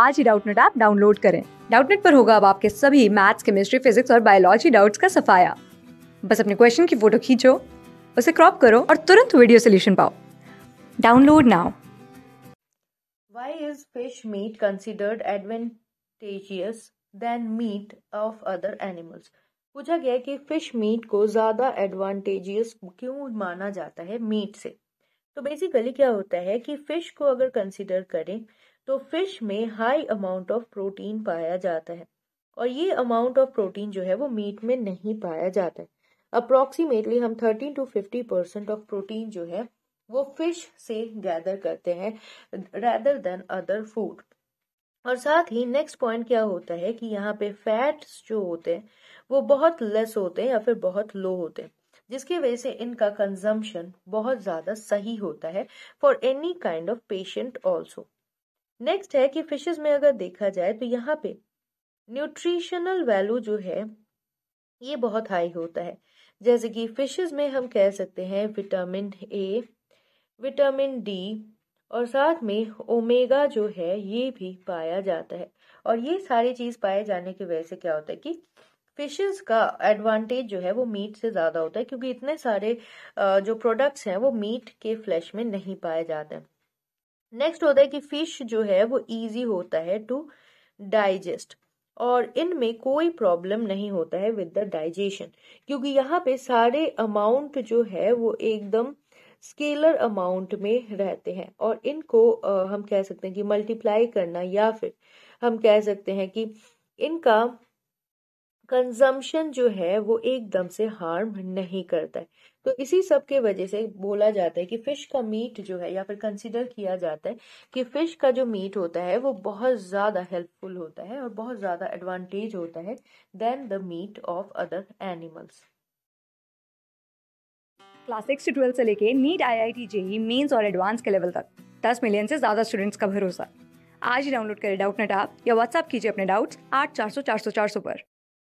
आज ही Doubtnut app download करें डाउटनेट पर होगा अब आपके सभी मैथ्स केमिस्ट्री फिजिक्स और बायोलॉजी डाउट्स का सफाया बस अपने क्वेश्चन की फोटो खींचो उसे क्रॉप करो और तुरंत वीडियो सोल्यूशन पाओ download now Why is fish meat considered advantageous than meat of other animals? पूछा गया कि फिश मीट को ज़्यादा एडवांटेजियस क्यों माना जाता है मीट से तो बेसिकली क्या होता है कि फिश को अगर कंसिडर करें तो फिश में हाई अमाउंट ऑफ प्रोटीन पाया जाता है और ये अमाउंट ऑफ प्रोटीन जो है वो मीट में नहीं पाया जाता है अप्रोक्सीमेटली हम thirteen to fifty percent of protein जो है वो फिश से गैदर करते हैं रेदर देन अदर फूड और साथ ही नेक्स्ट पॉइंट क्या होता है कि यहाँ पे फैट्स जो होते हैं वो बहुत लेस होते हैं या फिर बहुत लो होते हैं जिसकी वजह से इनका कंजम्पशन बहुत ज़्यादा सही होता है for any kind of patient also next है कि फिशेस में अगर देखा जाए तो यहाँ पे न्यूट्रिशनल वैल्यू जो है ये बहुत हाई होता है जैसे कि फिशेस में हम कह सकते हैं विटामिन ए विटामिन डी और साथ में ओमेगा जो है ये भी पाया जाता है और ये सारी चीज पाए जाने की वजह से क्या होता है कि फिशेस का एडवांटेज जो है वो मीट से ज़्यादा होता है क्योंकि इतने सारे जो प्रोडक्ट्स हैं वो मीट के फ्लैश में नहीं पाए जाते हैं नेक्स्ट होता है कि फिश जो है वो ईजी होता है टू डाइजेस्ट और इनमें कोई प्रॉब्लम नहीं होता है विद द डाइजेशन क्योंकि यहाँ पे सारे अमाउंट जो है वो एकदम स्केलर अमाउंट में रहते हैं और इनको आ, हम कह सकते हैं कि मल्टीप्लाई करना या फिर हम कह सकते हैं कि इनका कंजम्पशन जो है वो एकदम से हार्म नहीं करता है तो इसी सब के वजह से बोला जाता है कि फिश का मीट जो है या फिर कंसिडर किया जाता है कि फिश का जो मीट होता है वो बहुत ज़्यादा हेल्पफुल होता है और बहुत ज़्यादा एडवांटेज होता है then the meat of other animals class six से ट्वेल्थ से लेके NEET I I T JEE mains और एडवांस के लेवल तक दस मिलियन से ज़्यादा स्टूडेंट्स का भरोसा आज ही डाउनलोड करें डाउट नेट आप या व्हाट्सअप कीजिए अपने डाउट्स आठ चार सौ चार सौ चार सौ पर